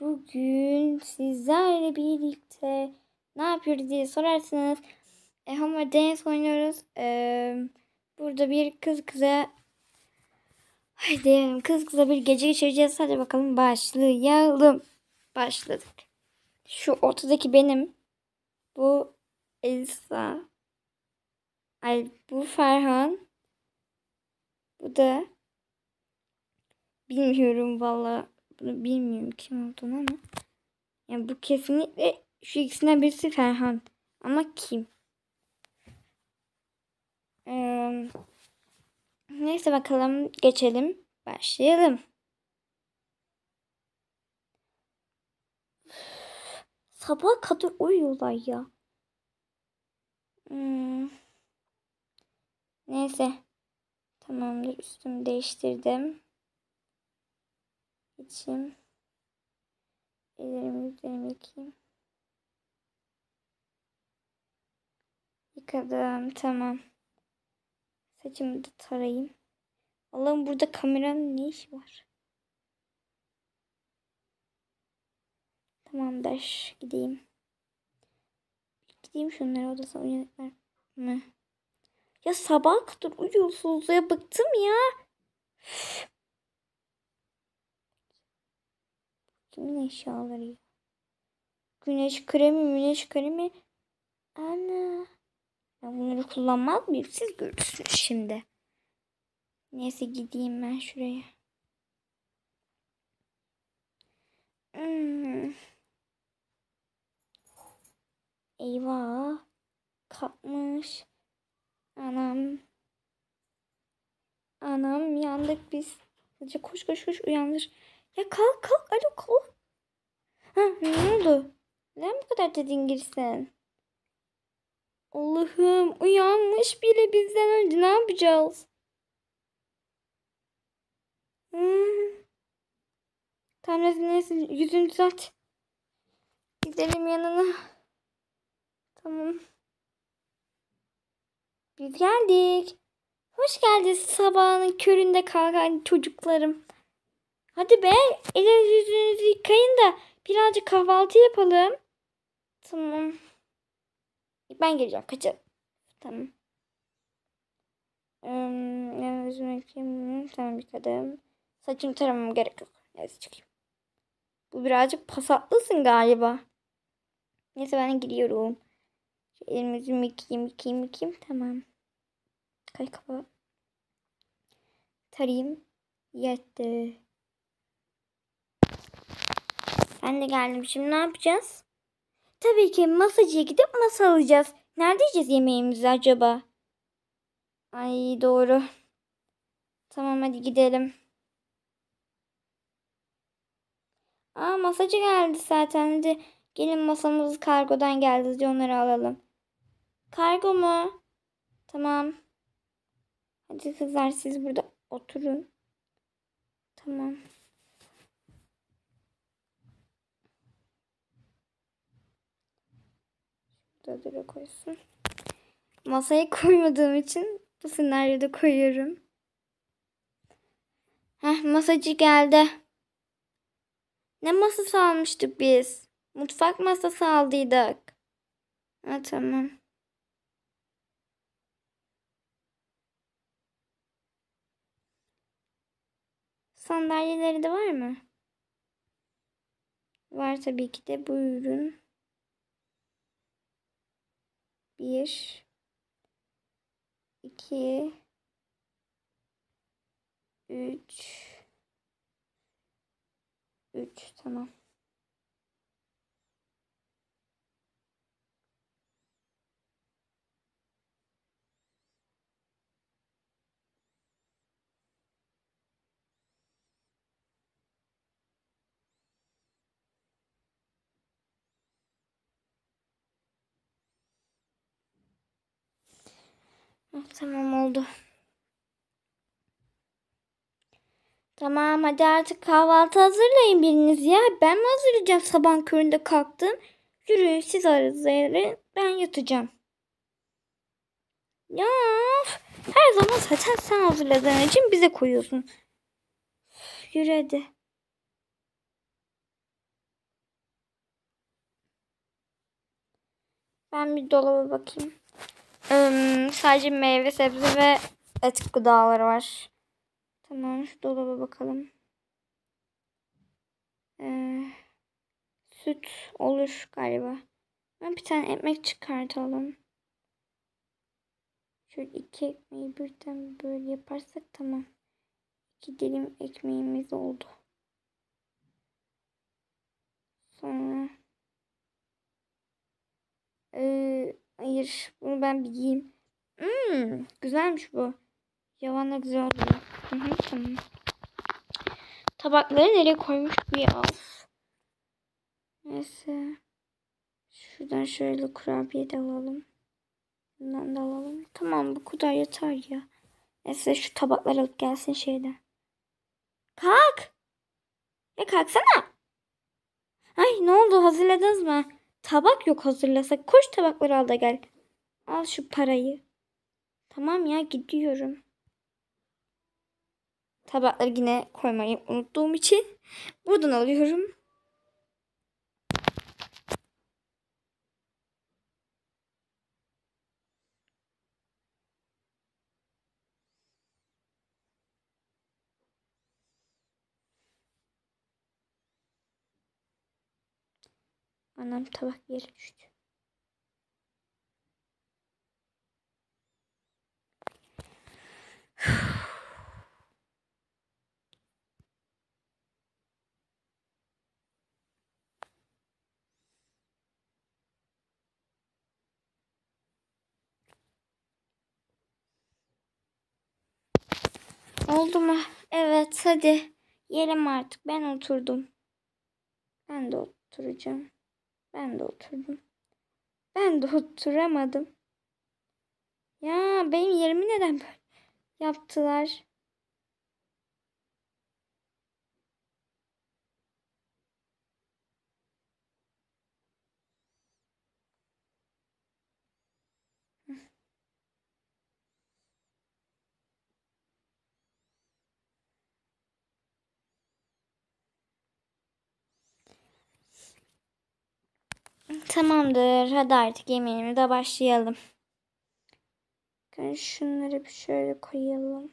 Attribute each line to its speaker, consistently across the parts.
Speaker 1: Bugün sizlerle birlikte ne yapıyoruz diye sorarsınız. e, Hammer Dance oynuyoruz. E, burada bir kız kıza haydi kız kıza bir gece geçireceğiz. Hadi bakalım başlayalım. Başladık. Şu ortadaki benim. Bu Elsa. Ay bu Ferhan. Bu da bilmiyorum valla bunu bilmiyorum kim olduğunu ama. Yani bu kesinlikle şu ikisinden birisi Ferhan. Ama kim? Ee, neyse bakalım geçelim. Başlayalım. Sabah kadar uyuyorlar ya. Hmm. Neyse. Tamamdır. Üstümü değiştirdim için ellerimi yüzlerimi yıkayayım. Yıkadım tamam. Saçımı da tarayayım. Allah'ım burada kameranın ne işi var? Tamamdır gideyim. Gideyim şunları odasına uyanıklar mı? Ya sabah kadar uyuyorsunuz ya bıktım ya. Kimin eşyaları ya? Güneş kremi, güneş kremi. Ana. Ya bunları kullanmaz mıyım? Siz görürsünüz şimdi. Neyse gideyim ben şuraya. Hmm. Eyvah. Kalkmış. Anam. Anam yandık biz. Hadi koş koş koş uyanır. Ya kalk kalk alo kalk. Ha, ne oldu? Neden bu kadar dedin girsen? Allah'ım uyanmış bile bizden önce ne yapacağız? Hmm. Tamam neyse, neyse yüzünü düzelt. Gidelim yanına. Tamam. Biz geldik. Hoş geldiniz sabahın köründe kalkan çocuklarım. Hadi be elinizi yüzünüzü yıkayın da birazcık kahvaltı yapalım. Tamam. Ben geleceğim kaçın. Tamam. Ee, yüzümü yıkayayım. Tamam yıkadım. Saçımı taramam gerek yok. Neyse çıkayım. Bu birazcık pasatlısın galiba. Neyse ben giriyorum. Şu elimi yüzümü yıkayayım yıkayayım yıkayayım. Tamam. Kay kafa. Tarayayım. Yetti. Ben de geldim. Şimdi ne yapacağız? Tabii ki masacıya gidip masa alacağız. Nerede yiyeceğiz yemeğimizi acaba? Ay doğru. Tamam hadi gidelim. Aa masacı geldi zaten. Hadi gelin masamız kargodan geldi diye onları alalım. Kargo mu? Tamam. Hadi kızlar siz burada oturun. Tamam. Böyle koysun. Masaya koymadığım için bu senaryoda koyuyorum. Heh masacı geldi. Ne masası almıştık biz? Mutfak masası aldıydık. Ha tamam. Sandalyeleri de var mı? Var tabii ki de buyurun. Bir, iki, üç, üç tamam. tamam oldu. Tamam hadi artık kahvaltı hazırlayın biriniz ya. Ben mi hazırlayacağım sabah köründe kalktım. Yürüyün siz hazırlayın ben yatacağım. Ya her zaman zaten sen hazırladığın için bize koyuyorsun. Yürü hadi. Ben bir dolaba bakayım. Ee, sadece meyve, sebze ve et gıdaları var. Tamam şu dolaba bakalım. Ee, süt olur galiba. Ben bir tane ekmek çıkartalım. Şöyle iki ekmeği birden böyle yaparsak tamam. İki dilim ekmeğimiz oldu. Sonra ee, Hayır. Bunu ben bir giyeyim. Hmm, güzelmiş bu. Yavanla güzel duruyor. Hı hı, tamam. Tabakları nereye koymuş bir of. Neyse. Şuradan şöyle kurabiye de alalım. Bundan da alalım. Tamam bu kadar yeter ya. Neyse şu tabaklar alıp gelsin şeyden. Kalk. Ya kalksana. Ay ne oldu hazırladınız mı? Tabak yok hazırlasak. Koş tabakları al da gel. Al şu parayı. Tamam ya gidiyorum. Tabakları yine koymayı unuttuğum için buradan alıyorum. Anam tabak yere düştü. Oldu mu? Evet hadi. Yerim artık. Ben oturdum. Ben de oturacağım. Ben de oturdum. Ben de oturamadım. Ya benim yerimi neden böyle yaptılar? Tamamdır. Hadi artık yemeğimi de başlayalım. Şunları bir şöyle koyalım.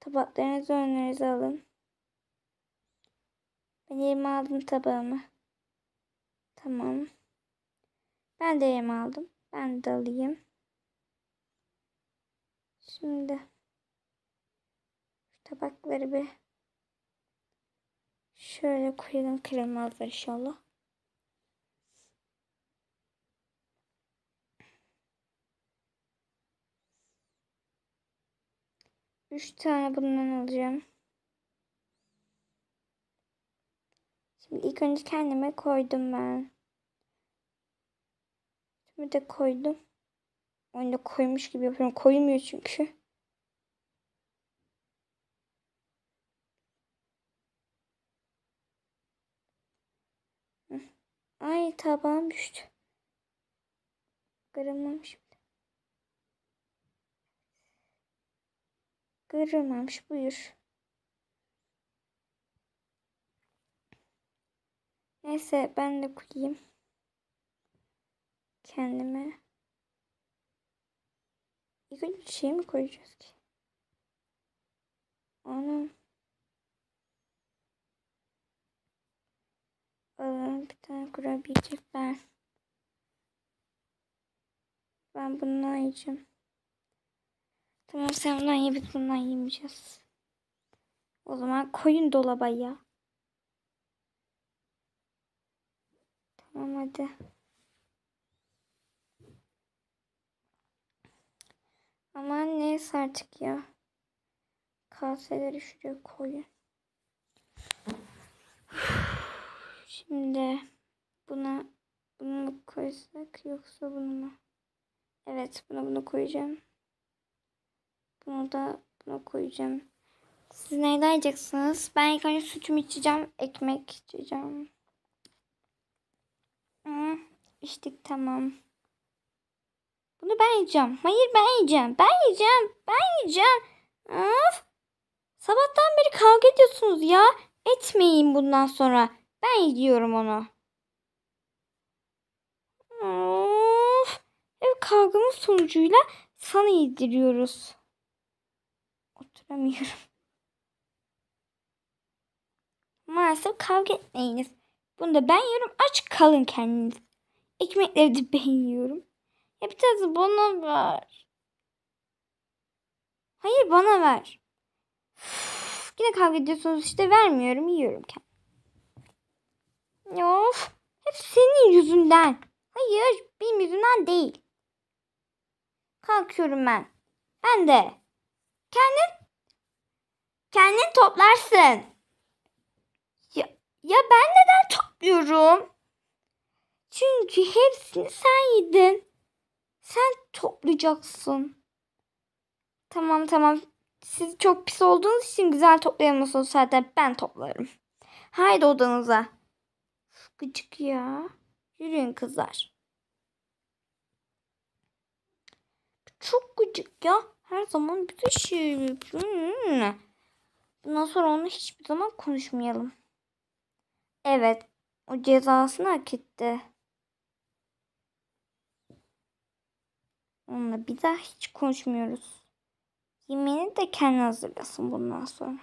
Speaker 1: Tabaklarınızı önlerinize alın. Ben yerime aldım tabağımı. Tamam. Ben de yerime aldım. Ben de alayım. Şimdi şu tabakları bir Şöyle koyalım kremi hazır inşallah. Üç tane bundan alacağım. Şimdi ilk önce kendime koydum ben. Şimdi de koydum. Onu da koymuş gibi yapıyorum. Koymuyor çünkü. Ay tabağım düştü. Kırılmamış bile. Kırılmamış buyur. Neyse ben de koyayım. Kendime. İlk önce şey mi koyacağız ki? Anam. bir olarak kurabilecekler. Ben bundan yiyeceğim. Tamam sen bundan ye biz bundan yemeyeceğiz. O zaman koyun dolaba ya. Tamam hadi. Aman neyse artık ya. Kaseleri şuraya koyun. Şimdi buna bunu mu koysak yoksa bunu mu? Evet buna bunu koyacağım. Bunu da buna koyacağım. Siz neyden yiyeceksiniz? Ben ilk önce sütümü içeceğim. Ekmek içeceğim. Hmm, içtik tamam. Bunu ben yiyeceğim. Hayır ben yiyeceğim. Ben yiyeceğim. Ben yiyeceğim. Of. Sabahtan beri kavga ediyorsunuz ya. Etmeyin bundan sonra. Ben yiyorum onu. Of. Ev kavgamız sonucuyla sana yediriyoruz. Oturamıyorum. Maalesef kavga etmeyiniz. Bunu da ben yiyorum. Aç kalın kendiniz. Ekmekleri de ben yiyorum. Ya biraz bana ver. Hayır bana ver. Üf, yine kavga ediyorsunuz işte vermiyorum yiyorum kendim. Of. Hep senin yüzünden. Hayır benim yüzünden değil. Kalkıyorum ben. Ben de. Kendin kendin toplarsın. Ya, ya ben neden topluyorum? Çünkü hepsini sen yedin. Sen toplayacaksın. Tamam tamam. Siz çok pis olduğunuz için güzel toplayamıyorsunuz zaten. Ben toplarım. Haydi odanıza. Gıcık ya. Yürüyün kızlar. Çok gıcık ya. Her zaman bir de şey yapıyor. Bundan sonra onu hiçbir zaman konuşmayalım. Evet. O cezasını hak etti. Onunla bir daha hiç konuşmuyoruz. Yemeğini de kendi hazırlasın bundan sonra.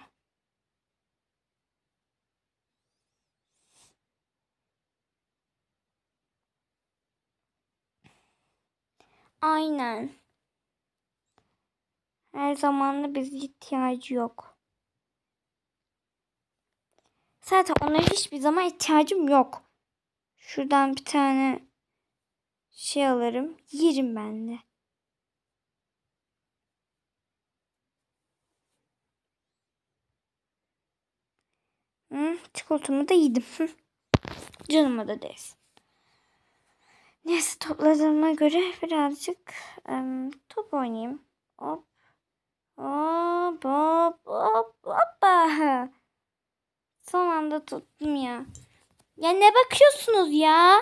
Speaker 1: Aynen. Her zaman da bize ihtiyacı yok. Zaten ona hiçbir zaman ihtiyacım yok. Şuradan bir tane şey alırım. Yerim ben de. Hı, çikolatamı da yedim. Canıma da değsin. Neyse topladığıma göre birazcık um, top oynayayım. Hop. Hop hop hop hoppa. Son anda tuttum ya. Ya ne bakıyorsunuz ya?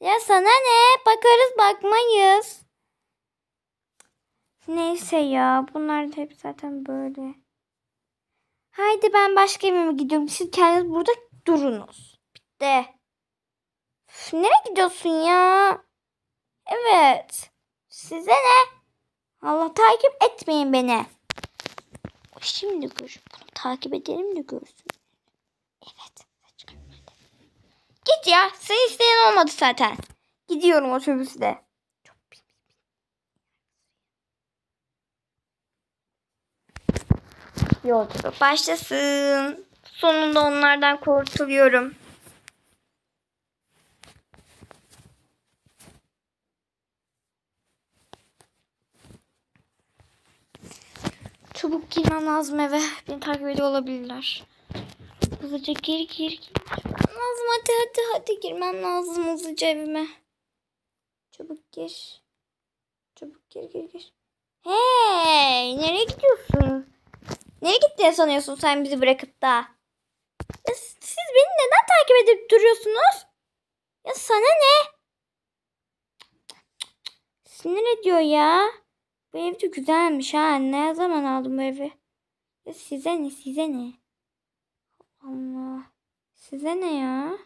Speaker 1: Ya sana ne? Bakarız bakmayız. Neyse ya. Bunlar da hep zaten böyle. Haydi ben başka evime gidiyorum. Siz kendiniz burada durunuz. Bitti. Üf, nereye gidiyorsun ya? Evet. Size ne? Allah takip etmeyin beni. Şimdi gör. Bunu takip edelim de görsün. Evet. Git ya. Sen isteyen olmadı zaten. Gidiyorum otobüste. Yolculuk başlasın. Sonunda onlardan kurtuluyorum. çabuk girmem lazım eve. Beni takip ediyor olabilirler. Hızlıca gir gir. girmem lazım. Hadi hadi hadi girmem lazım hızlıca evime. Çabuk gir. Çabuk gir gir gir. Hey nereye gidiyorsun? Nereye gittiğini sanıyorsun sen bizi bırakıp da? Ya siz beni neden takip edip duruyorsunuz? Ya sana ne? Sinir ediyor ya. Bu ev de güzelmiş ha. Ne zaman aldım bu evi? size ne size ne? Allah. Size ne ya?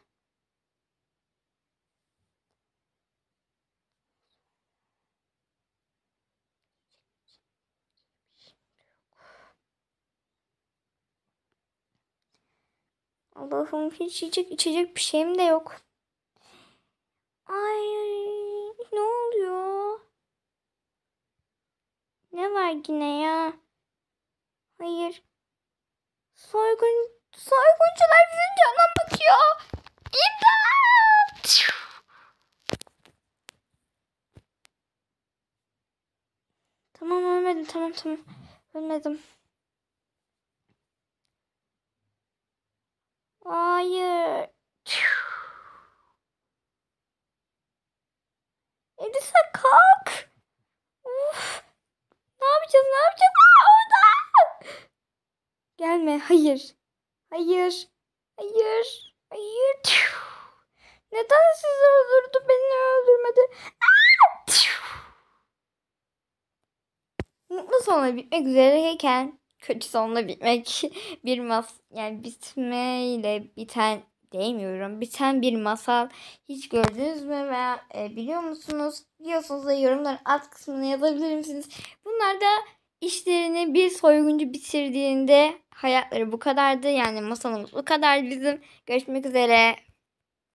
Speaker 1: Allah'ım hiç içecek içecek bir şeyim de yok. Ay Ne var yine ya? Hayır. Soygun, soyguncular bizim canına bakıyor. İmdat! Tamam ölmedim tamam tamam. Ölmedim. Hayır. Elisa kal ne yapacağız? orada. Gelme. Hayır. Hayır. Hayır. Hayır. Neden sizi öldürdü? Beni öldürmedi. Mutlu sonla bitmek üzereyken kötü sonla bitmek bir mas yani bitmeyle biten değmiyorum. Biten bir masal hiç gördünüz mü veya e, biliyor musunuz? Biliyorsunuz da yorumların alt kısmına yazabilir misiniz? Bunlar da İşlerini bir soyguncu bitirdiğinde hayatları bu kadardı. Yani masalımız bu kadar bizim. Görüşmek üzere.